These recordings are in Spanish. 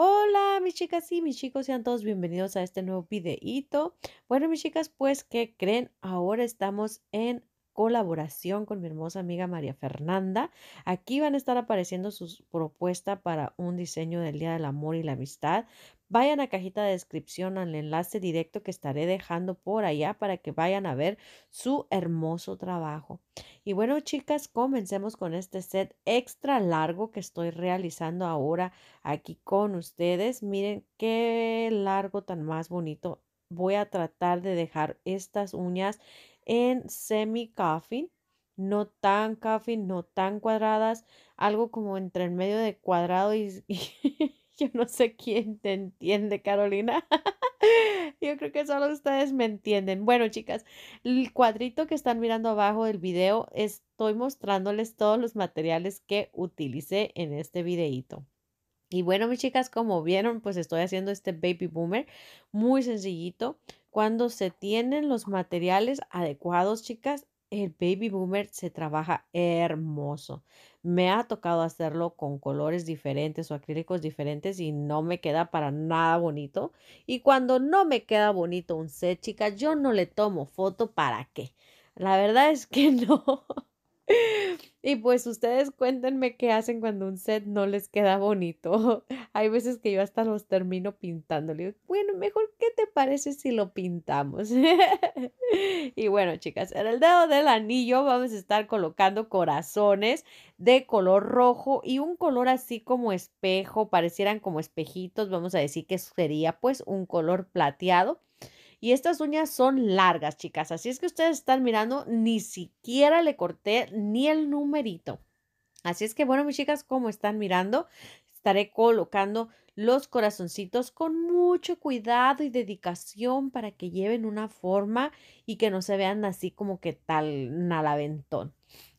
Hola mis chicas y mis chicos, sean todos bienvenidos a este nuevo videíto. Bueno mis chicas, pues ¿qué creen? Ahora estamos en colaboración con mi hermosa amiga María Fernanda. Aquí van a estar apareciendo sus propuestas para un diseño del Día del Amor y la Amistad. Vayan a cajita de descripción al enlace directo que estaré dejando por allá para que vayan a ver su hermoso trabajo. Y bueno, chicas, comencemos con este set extra largo que estoy realizando ahora aquí con ustedes. Miren qué largo tan más bonito voy a tratar de dejar estas uñas en semi coffin, no tan coffin, no tan cuadradas, algo como entre el medio de cuadrado y, y yo no sé quién te entiende, Carolina. yo creo que solo ustedes me entienden. Bueno, chicas, el cuadrito que están mirando abajo del video, estoy mostrándoles todos los materiales que utilicé en este videito. Y bueno, mis chicas, como vieron, pues estoy haciendo este baby boomer muy sencillito. Cuando se tienen los materiales adecuados, chicas, el baby boomer se trabaja hermoso. Me ha tocado hacerlo con colores diferentes o acrílicos diferentes y no me queda para nada bonito. Y cuando no me queda bonito un set, chicas, yo no le tomo foto para qué. La verdad es que no. Y pues ustedes cuéntenme qué hacen cuando un set no les queda bonito. Hay veces que yo hasta los termino pintando. digo, bueno, mejor qué te parece si lo pintamos. y bueno, chicas, en el dedo del anillo vamos a estar colocando corazones de color rojo y un color así como espejo, parecieran como espejitos, vamos a decir que sería pues un color plateado. Y estas uñas son largas, chicas. Así es que ustedes están mirando, ni siquiera le corté ni el numerito. Así es que bueno, mis chicas, como están mirando, estaré colocando los corazoncitos con mucho cuidado y dedicación para que lleven una forma y que no se vean así como que tal al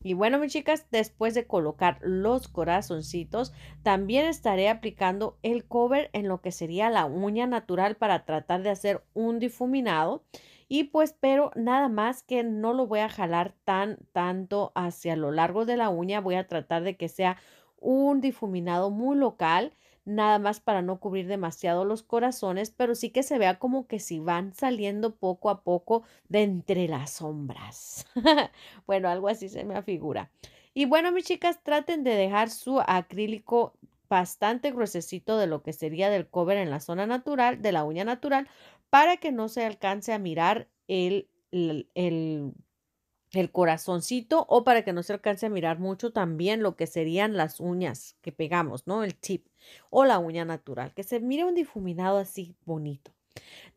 Y bueno, mis chicas, después de colocar los corazoncitos, también estaré aplicando el cover en lo que sería la uña natural para tratar de hacer un difuminado. Y pues, pero nada más que no lo voy a jalar tan, tanto hacia lo largo de la uña. Voy a tratar de que sea un difuminado muy local nada más para no cubrir demasiado los corazones, pero sí que se vea como que si van saliendo poco a poco de entre las sombras. bueno, algo así se me afigura. Y bueno, mis chicas, traten de dejar su acrílico bastante gruesecito de lo que sería del cover en la zona natural, de la uña natural, para que no se alcance a mirar el, el el corazoncito o para que no se alcance a mirar mucho también lo que serían las uñas que pegamos, ¿no? El tip o la uña natural, que se mire un difuminado así bonito.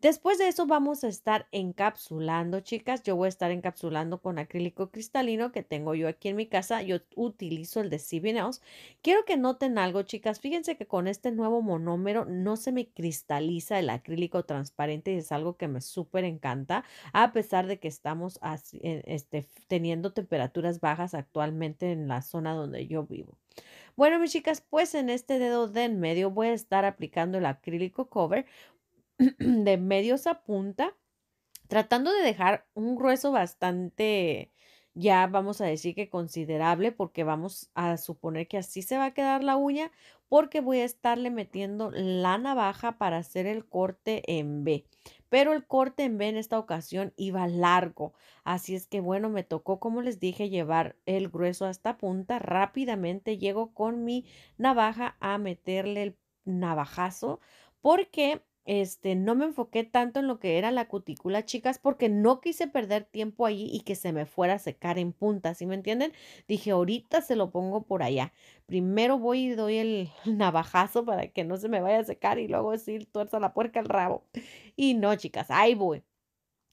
Después de eso vamos a estar encapsulando, chicas. Yo voy a estar encapsulando con acrílico cristalino que tengo yo aquí en mi casa. Yo utilizo el de Sibinaus. Quiero que noten algo, chicas. Fíjense que con este nuevo monómero no se me cristaliza el acrílico transparente y es algo que me súper encanta, a pesar de que estamos eh, este, teniendo temperaturas bajas actualmente en la zona donde yo vivo. Bueno, mis chicas, pues en este dedo de en medio voy a estar aplicando el acrílico cover. de medios a punta, tratando de dejar un grueso bastante, ya vamos a decir que considerable, porque vamos a suponer que así se va a quedar la uña, porque voy a estarle metiendo la navaja para hacer el corte en B. Pero el corte en B en esta ocasión iba largo, así es que bueno, me tocó, como les dije, llevar el grueso hasta punta. Rápidamente llego con mi navaja a meterle el navajazo porque este, no me enfoqué tanto en lo que era la cutícula, chicas, porque no quise perder tiempo allí y que se me fuera a secar en punta, ¿sí me entienden? Dije, ahorita se lo pongo por allá. Primero voy y doy el navajazo para que no se me vaya a secar y luego decir, tuerzo la puerca al rabo. Y no, chicas, ahí voy.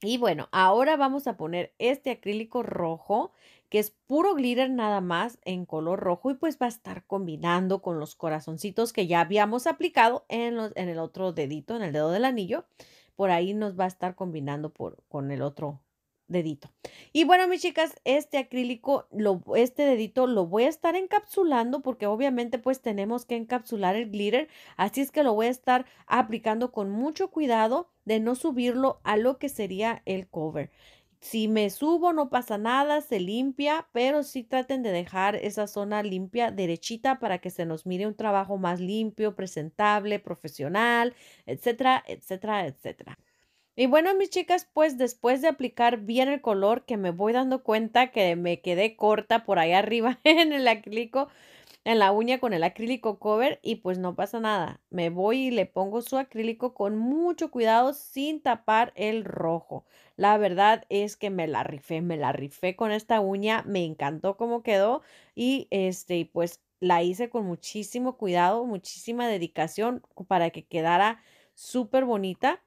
Y bueno, ahora vamos a poner este acrílico rojo, que es puro glitter nada más en color rojo y pues va a estar combinando con los corazoncitos que ya habíamos aplicado en, los, en el otro dedito, en el dedo del anillo. Por ahí nos va a estar combinando con el otro dedito. Y bueno, mis chicas, este acrílico, lo, este dedito lo voy a estar encapsulando porque obviamente pues tenemos que encapsular el glitter, así es que lo voy a estar aplicando con mucho cuidado de no subirlo a lo que sería el cover. Si me subo no pasa nada, se limpia, pero sí traten de dejar esa zona limpia derechita para que se nos mire un trabajo más limpio, presentable, profesional, etcétera, etcétera, etcétera. Y bueno, mis chicas, pues después de aplicar bien el color, que me voy dando cuenta que me quedé corta por ahí arriba en el acrílico, en la uña con el acrílico cover y pues no pasa nada. Me voy y le pongo su acrílico con mucho cuidado sin tapar el rojo. La verdad es que me la rifé, me la rifé con esta uña, me encantó cómo quedó y este pues la hice con muchísimo cuidado, muchísima dedicación para que quedara súper bonita.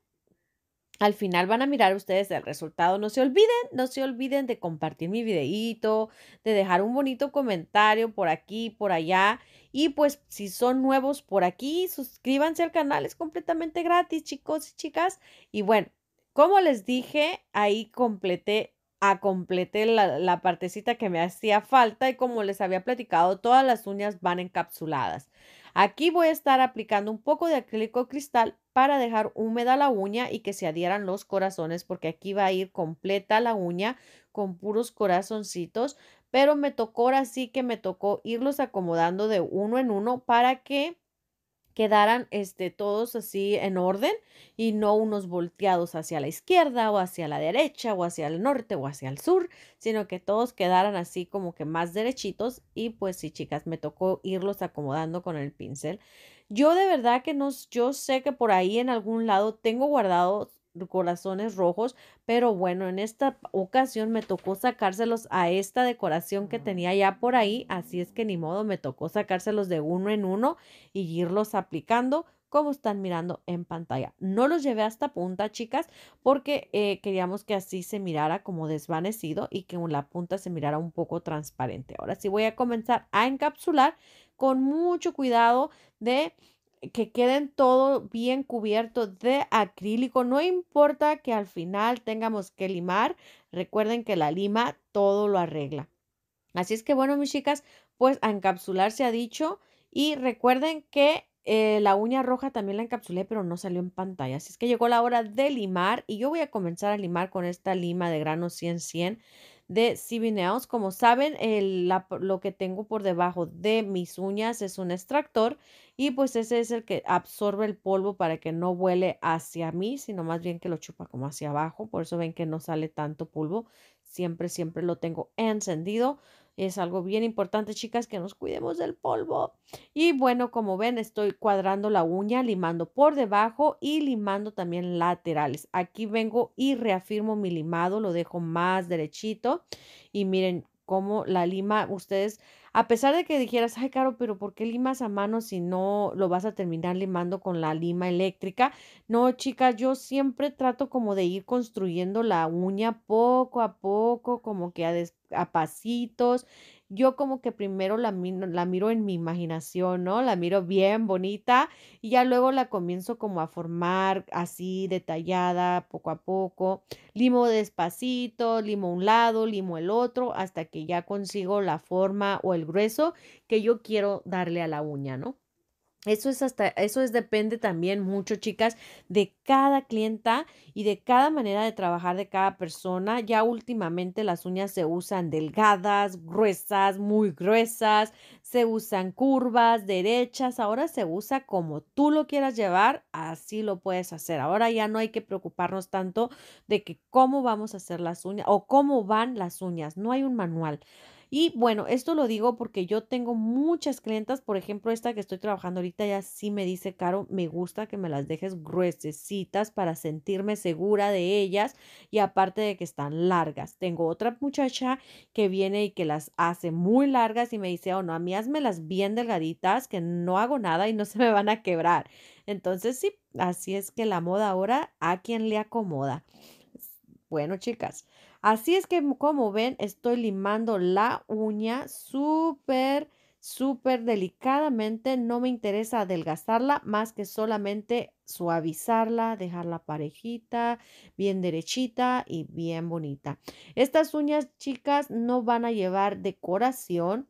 Al final van a mirar ustedes el resultado. No se olviden, no se olviden de compartir mi videito, de dejar un bonito comentario por aquí, por allá. Y pues si son nuevos por aquí, suscríbanse al canal, es completamente gratis, chicos y chicas. Y bueno, como les dije, ahí completé ah, completé la, la partecita que me hacía falta y como les había platicado, todas las uñas van encapsuladas. Aquí voy a estar aplicando un poco de acrílico cristal para dejar húmeda la uña y que se adhieran los corazones, porque aquí va a ir completa la uña con puros corazoncitos, pero me tocó ahora sí que me tocó irlos acomodando de uno en uno para que quedaran este, todos así en orden y no unos volteados hacia la izquierda o hacia la derecha o hacia el norte o hacia el sur, sino que todos quedaran así como que más derechitos y pues sí chicas, me tocó irlos acomodando con el pincel. Yo de verdad que no, yo sé que por ahí en algún lado tengo guardados corazones rojos, pero bueno, en esta ocasión me tocó sacárselos a esta decoración que mm. tenía ya por ahí, así es que ni modo, me tocó sacárselos de uno en uno y irlos aplicando como están mirando en pantalla. No los llevé hasta punta, chicas, porque eh, queríamos que así se mirara como desvanecido y que la punta se mirara un poco transparente. Ahora sí voy a comenzar a encapsular con mucho cuidado de que queden todo bien cubierto de acrílico. No importa que al final tengamos que limar. Recuerden que la lima todo lo arregla. Así es que bueno, mis chicas, pues a encapsular se ha dicho. Y recuerden que eh, la uña roja también la encapsulé, pero no salió en pantalla. Así es que llegó la hora de limar y yo voy a comenzar a limar con esta lima de grano 100-100 de CB Como saben, el, lo que tengo por debajo de mis uñas es un extractor y pues ese es el que absorbe el polvo para que no vuele hacia mí, sino más bien que lo chupa como hacia abajo. Por eso ven que no sale tanto polvo. Siempre, siempre lo tengo encendido. Es algo bien importante, chicas, que nos cuidemos del polvo. Y bueno, como ven, estoy cuadrando la uña, limando por debajo y limando también laterales. Aquí vengo y reafirmo mi limado, lo dejo más derechito. Y miren cómo la lima, ustedes, a pesar de que dijeras, ay, Caro, pero ¿por qué limas a mano si no lo vas a terminar limando con la lima eléctrica? No, chicas, yo siempre trato como de ir construyendo la uña poco a poco, como que a después a pasitos. Yo como que primero la, la miro en mi imaginación, ¿no? La miro bien bonita y ya luego la comienzo como a formar así detallada, poco a poco. Limo despacito, limo un lado, limo el otro, hasta que ya consigo la forma o el grueso que yo quiero darle a la uña, ¿no? Eso es hasta, eso es depende también mucho, chicas, de cada clienta y de cada manera de trabajar de cada persona. Ya últimamente las uñas se usan delgadas, gruesas, muy gruesas, se usan curvas, derechas. Ahora se usa como tú lo quieras llevar, así lo puedes hacer. Ahora ya no hay que preocuparnos tanto de que cómo vamos a hacer las uñas o cómo van las uñas. No hay un manual. Y bueno, esto lo digo porque yo tengo muchas clientas, por ejemplo, esta que estoy trabajando ahorita ya sí me dice, Caro, me gusta que me las dejes gruesecitas para sentirme segura de ellas y aparte de que están largas. Tengo otra muchacha que viene y que las hace muy largas y me dice, oh no, a mí las bien delgaditas que no hago nada y no se me van a quebrar. Entonces sí, así es que la moda ahora a quien le acomoda. Bueno, chicas, Así es que como ven, estoy limando la uña súper, súper delicadamente. No me interesa adelgazarla más que solamente suavizarla, dejarla parejita, bien derechita y bien bonita. Estas uñas chicas no van a llevar decoración.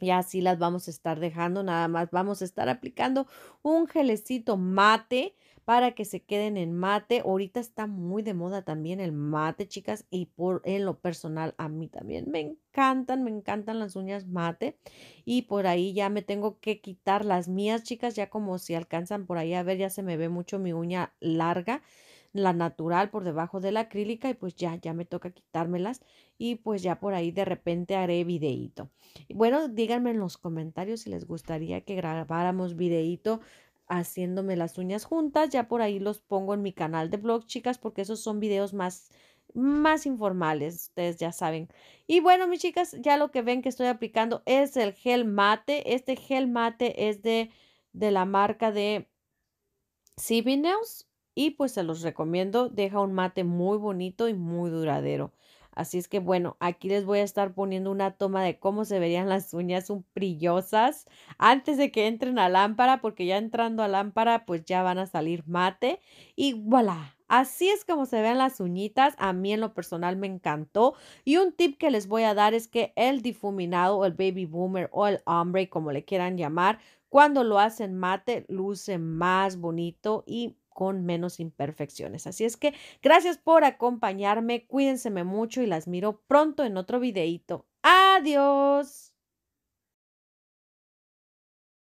Y así las vamos a estar dejando, nada más vamos a estar aplicando un gelecito mate para que se queden en mate. Ahorita está muy de moda también el mate, chicas, y por en lo personal a mí también me encantan, me encantan las uñas mate y por ahí ya me tengo que quitar las mías, chicas, ya como si alcanzan por ahí a ver, ya se me ve mucho mi uña larga la natural por debajo de la acrílica y pues ya, ya me toca quitármelas y pues ya por ahí de repente haré videíto. Bueno, díganme en los comentarios si les gustaría que grabáramos videíto haciéndome las uñas juntas. Ya por ahí los pongo en mi canal de blog, chicas, porque esos son videos más más informales, ustedes ya saben. Y bueno, mis chicas, ya lo que ven que estoy aplicando es el gel mate. Este gel mate es de, de la marca de Cibineus y pues se los recomiendo. Deja un mate muy bonito y muy duradero. Así es que bueno, aquí les voy a estar poniendo una toma de cómo se verían las uñas brillosas antes de que entren a lámpara, porque ya entrando a lámpara pues ya van a salir mate y voilà. Así es como se ven las uñitas, a mí en lo personal me encantó y un tip que les voy a dar es que el difuminado o el baby boomer o el hombre como le quieran llamar, cuando lo hacen mate luce más bonito y con menos imperfecciones. Así es que gracias por acompañarme, cuídense mucho y las miro pronto en otro videito. Adiós.